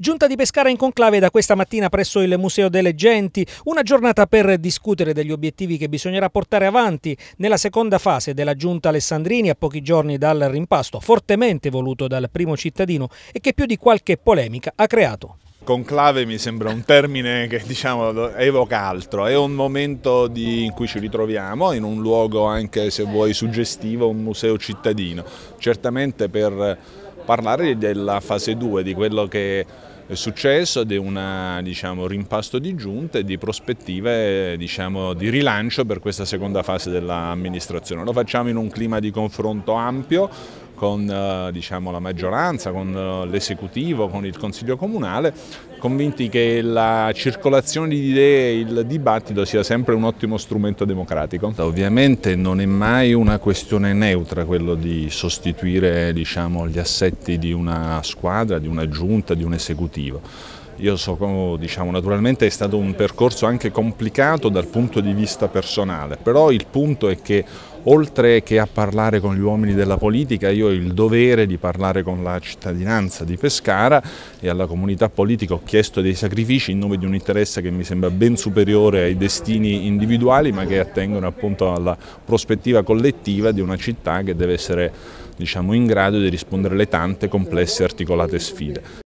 Giunta di Pescara in conclave da questa mattina presso il Museo delle Genti, una giornata per discutere degli obiettivi che bisognerà portare avanti nella seconda fase della Giunta Alessandrini a pochi giorni dal rimpasto, fortemente voluto dal primo cittadino e che più di qualche polemica ha creato. Conclave mi sembra un termine che diciamo, evoca altro, è un momento di, in cui ci ritroviamo in un luogo anche se vuoi suggestivo, un museo cittadino, certamente per parlare della fase 2, di quello che è successo, di un diciamo, rimpasto di giunte e di prospettive diciamo, di rilancio per questa seconda fase dell'amministrazione. Lo facciamo in un clima di confronto ampio, con eh, diciamo, la maggioranza, con eh, l'esecutivo, con il Consiglio Comunale, convinti che la circolazione di idee e il dibattito sia sempre un ottimo strumento democratico. Ovviamente non è mai una questione neutra quello di sostituire diciamo, gli assetti di una squadra, di una giunta, di un esecutivo io so, diciamo, naturalmente è stato un percorso anche complicato dal punto di vista personale, però il punto è che oltre che a parlare con gli uomini della politica, io ho il dovere di parlare con la cittadinanza di Pescara e alla comunità politica ho chiesto dei sacrifici in nome di un interesse che mi sembra ben superiore ai destini individuali, ma che attengono appunto alla prospettiva collettiva di una città che deve essere diciamo, in grado di rispondere alle tante complesse e articolate sfide.